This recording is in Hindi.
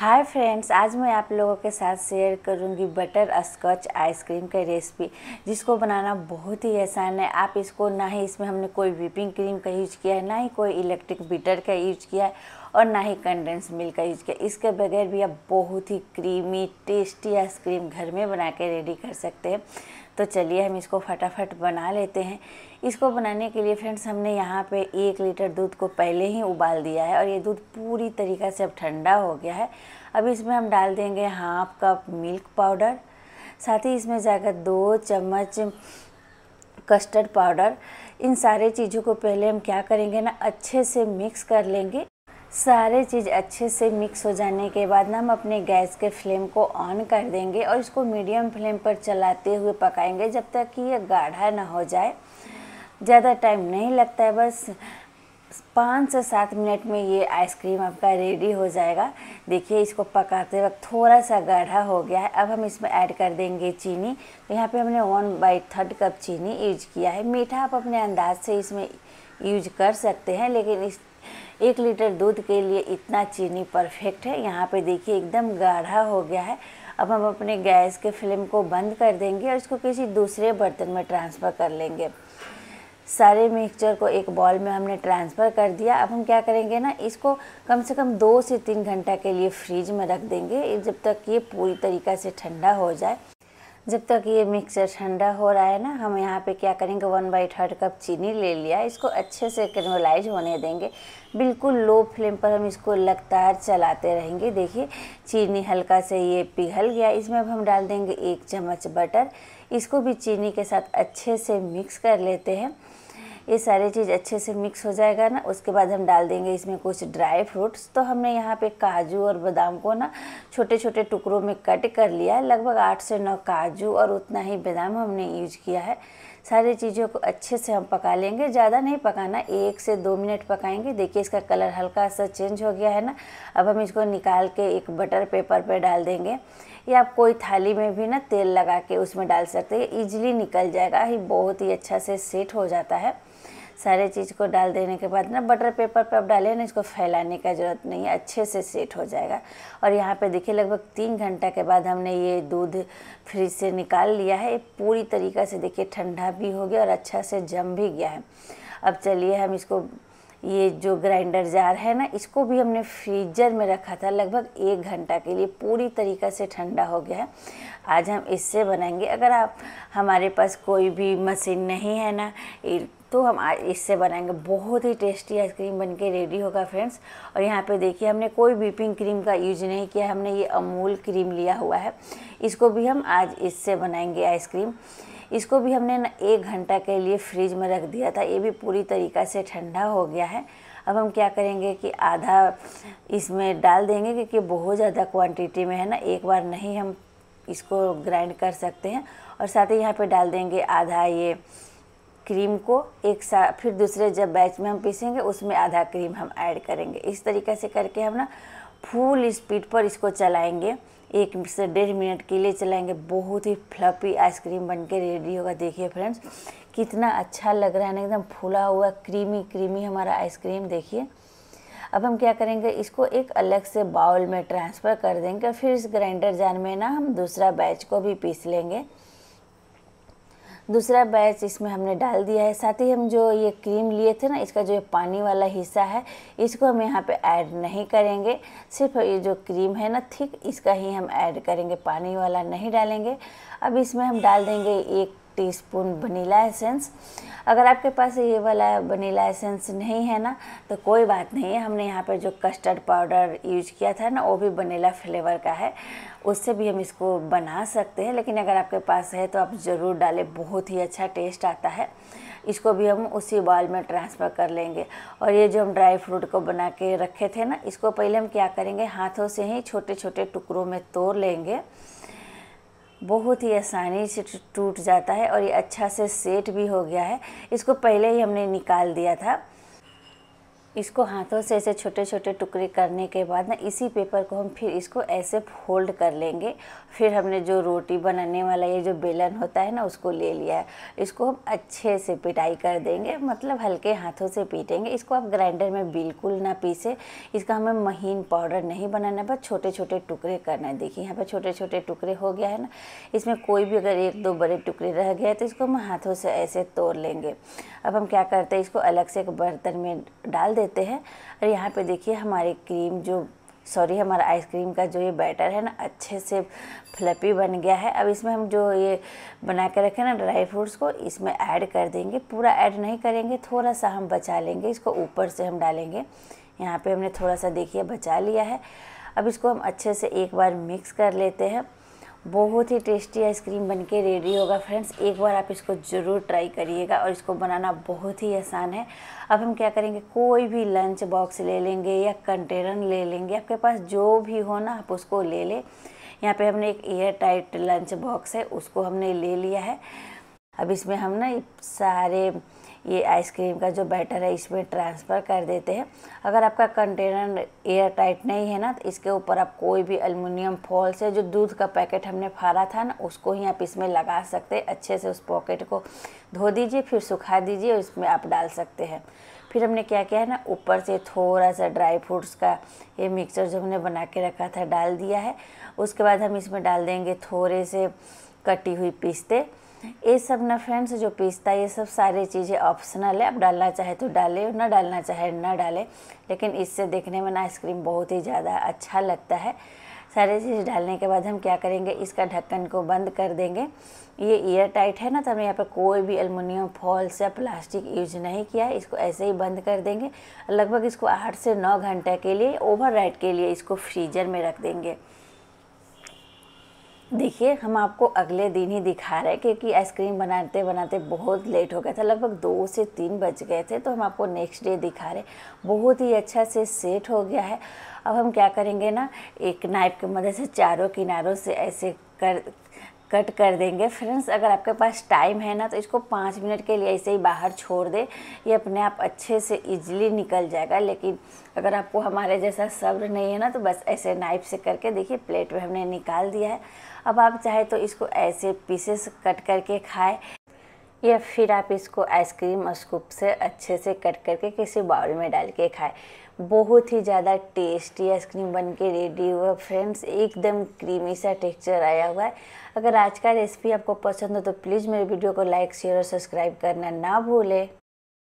हाय फ्रेंड्स आज मैं आप लोगों के साथ शेयर करूंगी बटर स्कॉच आइसक्रीम का रेसिपी जिसको बनाना बहुत ही आसान है आप इसको ना ही इसमें हमने कोई व्हीपिंग क्रीम का यूज किया है ना ही कोई इलेक्ट्रिक बीटर का यूज किया है और ना ही कंडेंस मिल्क का यूज किया इसके बगैर भी आप बहुत ही क्रीमी टेस्टी आइसक्रीम घर में बना के रेडी कर सकते हैं तो चलिए हम इसको फटाफट बना लेते हैं इसको बनाने के लिए फ्रेंड्स हमने यहाँ पे एक लीटर दूध को पहले ही उबाल दिया है और ये दूध पूरी तरीक़ा से अब ठंडा हो गया है अब इसमें हम डाल देंगे हाफ कप मिल्क पाउडर साथ ही इसमें जाकर दो चम्मच कस्टर्ड पाउडर इन सारे चीज़ों को पहले हम क्या करेंगे ना अच्छे से मिक्स कर लेंगे सारे चीज़ अच्छे से मिक्स हो जाने के बाद ना हम अपने गैस के फ्लेम को ऑन कर देंगे और इसको मीडियम फ्लेम पर चलाते हुए पकाएंगे जब तक कि ये गाढ़ा ना हो जाए ज़्यादा टाइम नहीं लगता है बस पाँच से सात मिनट में ये आइसक्रीम आपका रेडी हो जाएगा देखिए इसको पकाते वक्त थोड़ा सा गाढ़ा हो गया है अब हम इसमें ऐड कर देंगे चीनी तो यहाँ पे हमने वन बाई थर्ड कप चीनी यूज किया है मीठा आप अपने अंदाज से इसमें यूज कर सकते हैं लेकिन इस एक लीटर दूध के लिए इतना चीनी परफेक्ट है यहाँ पे देखिए एकदम गाढ़ा हो गया है अब हम अपने गैस के फ्लेम को बंद कर देंगे और इसको किसी दूसरे बर्तन में ट्रांसफ़र कर लेंगे सारे मिक्सचर को एक बॉल में हमने ट्रांसफ़र कर दिया अब हम क्या करेंगे ना इसको कम से कम दो से तीन घंटा के लिए फ्रिज में रख देंगे जब तक ये पूरी तरीक़ा से ठंडा हो जाए जब तक ये मिक्सचर ठंडा हो रहा है ना हम यहाँ पे क्या करेंगे वन बाई थर्ड कप चीनी ले लिया इसको अच्छे से कैनोलाइज होने देंगे बिल्कुल लो फ्लेम पर हम इसको लगातार चलाते रहेंगे देखिए चीनी हल्का से ये पिघल गया इसमें अब हम डाल देंगे एक चम्मच बटर इसको भी चीनी के साथ अच्छे से मिक्स कर लेते हैं ये सारे चीज़ अच्छे से मिक्स हो जाएगा ना उसके बाद हम डाल देंगे इसमें कुछ ड्राई फ्रूट्स तो हमने यहाँ पे काजू और बादाम को ना छोटे छोटे टुकड़ों में कट कर लिया है लगभग आठ से नौ काजू और उतना ही बादाम हमने यूज किया है सारी चीज़ों को अच्छे से हम पका लेंगे ज़्यादा नहीं पकाना एक से दो मिनट पकाएंगे देखिए इसका कलर हल्का सा चेंज हो गया है ना अब हम इसको निकाल के एक बटर पेपर पर डाल देंगे या आप कोई थाली में भी ना तेल लगा के उसमें डाल सकते हैं ईजिली निकल जाएगा ही बहुत ही अच्छा से सेट हो जाता है सारे चीज़ को डाल देने के बाद ना बटर पेपर पे आप डालें ना इसको फैलाने का ज़रूरत नहीं है अच्छे से सेट हो जाएगा और यहाँ पे देखिए लगभग तीन घंटा के बाद हमने ये दूध फ्रिज से निकाल लिया है पूरी तरीका से देखिए ठंडा भी हो गया और अच्छा से जम भी गया है अब चलिए हम इसको ये जो ग्राइंडर जार है ना इसको भी हमने फ्रीजर में रखा था लगभग एक घंटा के लिए पूरी तरीक़ा से ठंडा हो गया है आज हम इससे बनाएंगे अगर आप हमारे पास कोई भी मशीन नहीं है ना तो हम आज इससे बनाएंगे बहुत ही टेस्टी आइसक्रीम बन के रेडी होगा फ्रेंड्स और यहाँ पे देखिए हमने कोई बीपिंग क्रीम का यूज नहीं किया हमने ये अमूल क्रीम लिया हुआ है इसको भी हम आज इससे बनाएंगे आइसक्रीम इसको भी हमने ना एक घंटा के लिए फ्रिज में रख दिया था ये भी पूरी तरीक़ा से ठंडा हो गया है अब हम क्या करेंगे कि आधा इसमें डाल देंगे क्योंकि बहुत ज़्यादा क्वांटिटी में है ना एक बार नहीं हम इसको ग्राइंड कर सकते हैं और साथ ही यहाँ पे डाल देंगे आधा ये क्रीम को एक साथ फिर दूसरे जब बैच में हम पीसेंगे उसमें आधा क्रीम हम ऐड करेंगे इस तरीके से करके हम ना फुल स्पीड पर इसको चलाएंगे एक से डेढ़ मिनट के लिए चलाएंगे बहुत ही फ्लफी आइसक्रीम बन के रेडी होगा देखिए फ्रेंड्स कितना अच्छा लग रहा है ना एकदम फूला हुआ क्रीमी क्रीमी हमारा आइसक्रीम देखिए अब हम क्या करेंगे इसको एक अलग से बाउल में ट्रांसफ़र कर देंगे फिर इस ग्राइंडर जार में ना हम दूसरा बैच को भी पीस लेंगे दूसरा बैच इसमें हमने डाल दिया है साथ ही हम जो ये क्रीम लिए थे ना इसका जो ये पानी वाला हिस्सा है इसको हम यहाँ पे ऐड नहीं करेंगे सिर्फ ये जो क्रीम है ना थिक इसका ही हम ऐड करेंगे पानी वाला नहीं डालेंगे अब इसमें हम डाल देंगे एक टीस्पून वनीला एसेंस अगर आपके पास ये वाला वनीला एसेंस नहीं है ना तो कोई बात नहीं है हमने यहाँ पर जो कस्टर्ड पाउडर यूज किया था ना वो भी वनीला फ्लेवर का है उससे भी हम इसको बना सकते हैं लेकिन अगर आपके पास है तो आप ज़रूर डालें बहुत ही अच्छा टेस्ट आता है इसको भी हम उसी बॉल में ट्रांसफ़र कर लेंगे और ये जो हम ड्राई फ्रूट को बना के रखे थे ना इसको पहले हम क्या करेंगे हाथों से ही छोटे छोटे टुकड़ों में तोड़ लेंगे बहुत ही आसानी से टूट जाता है और ये अच्छा से सेट भी हो गया है इसको पहले ही हमने निकाल दिया था इसको हाथों से ऐसे छोटे छोटे टुकड़े करने के बाद ना इसी पेपर को हम फिर इसको ऐसे फोल्ड कर लेंगे फिर हमने जो रोटी बनाने वाला ये जो बेलन होता है ना उसको ले लिया है इसको हम अच्छे से पिटाई कर देंगे मतलब हल्के हाथों से पीटेंगे इसको आप ग्राइंडर में बिल्कुल ना पीसे इसका हमें महीन पाउडर नहीं बनाना बस छोटे छोटे टुकड़े करना है देखिए यहाँ पर छोटे छोटे टुकड़े हो गया है ना इसमें कोई भी अगर एक दो बड़े टुकड़े रह गया तो इसको हम हाथों से ऐसे तोड़ लेंगे अब हम क्या करते हैं इसको अलग से एक बर्तन में डाल देते हैं और यहाँ पे देखिए हमारी क्रीम जो सॉरी हमारा आइसक्रीम का जो ये बैटर है ना अच्छे से फ्लपी बन गया है अब इसमें हम जो ये बना के रखे ना ड्राई फ्रूट्स को इसमें ऐड कर देंगे पूरा ऐड नहीं करेंगे थोड़ा सा हम बचा लेंगे इसको ऊपर से हम डालेंगे यहाँ पे हमने थोड़ा सा देखिए बचा लिया है अब इसको हम अच्छे से एक बार मिक्स कर लेते हैं बहुत ही टेस्टी आइसक्रीम बन के रेडी होगा फ्रेंड्स एक बार आप इसको ज़रूर ट्राई करिएगा और इसको बनाना बहुत ही आसान है अब हम क्या करेंगे कोई भी लंच बॉक्स ले लेंगे या कंटेनर ले लेंगे आपके पास जो भी हो ना आप उसको ले लें यहाँ पे हमने एक एयर टाइट लंच बॉक्स है उसको हमने ले लिया है अब इसमें हम ना सारे ये आइसक्रीम का जो बैटर है इसमें ट्रांसफ़र कर देते हैं अगर आपका कंटेनर एयर टाइट नहीं है ना तो इसके ऊपर आप कोई भी अल्मीनियम फॉल से जो दूध का पैकेट हमने फाड़ा था ना उसको ही आप इसमें लगा सकते हैं अच्छे से उस पॉकेट को धो दीजिए फिर सुखा दीजिए और इसमें आप डाल सकते हैं फिर हमने क्या किया है ना ऊपर से थोड़ा सा ड्राई फ्रूट्स का ये मिक्सचर जो हमने बना के रखा था डाल दिया है उसके बाद हम इसमें डाल देंगे थोड़े से कटी हुई पिस्ते ये सब ना फ्रेंड्स जो पिस्ता ये सब सारी चीज़ें ऑप्शनल है आप डालना चाहे तो डालें ना डालना चाहे ना डालें लेकिन इससे देखने में ना आइसक्रीम बहुत ही ज़्यादा अच्छा लगता है सारे चीज़ डालने के बाद हम क्या करेंगे इसका ढक्कन को बंद कर देंगे ये एयर टाइट है ना तो हमने यहाँ पर कोई भी अल्मोनियम फॉल्स या प्लास्टिक यूज नहीं किया है इसको ऐसे ही बंद कर देंगे लगभग इसको आठ से नौ घंटे के लिए ओवर के लिए इसको फ्रीजर में रख देंगे देखिए हम आपको अगले दिन ही दिखा रहे हैं क्योंकि आइसक्रीम बनाते बनाते बहुत लेट हो गया था लगभग दो से तीन बज गए थे तो हम आपको नेक्स्ट डे दिखा रहे हैं बहुत ही अच्छा से सेट हो गया है अब हम क्या करेंगे ना एक नाइफ की मदद से चारों किनारों से ऐसे कर कट कर देंगे फ्रेंड्स अगर आपके पास टाइम है ना तो इसको पाँच मिनट के लिए ऐसे ही बाहर छोड़ दें ये अपने आप अच्छे से इजीली निकल जाएगा लेकिन अगर आपको हमारे जैसा सब्र नहीं है ना तो बस ऐसे नाइफ से करके देखिए प्लेट में हमने निकाल दिया है अब आप चाहे तो इसको ऐसे पीसेस कट करके खाएँ या फिर आप इसको आइसक्रीम और स्कूप से अच्छे से कट करके किसी बाउल में डाल के खाएँ बहुत ही ज़्यादा टेस्टी आइसक्रीम बन के रेडी हुआ फ्रेंड्स एकदम क्रीमी सा टेक्सचर आया हुआ है अगर आज का रेसिपी आपको पसंद हो तो प्लीज़ मेरे वीडियो को लाइक शेयर और सब्सक्राइब करना ना भूलें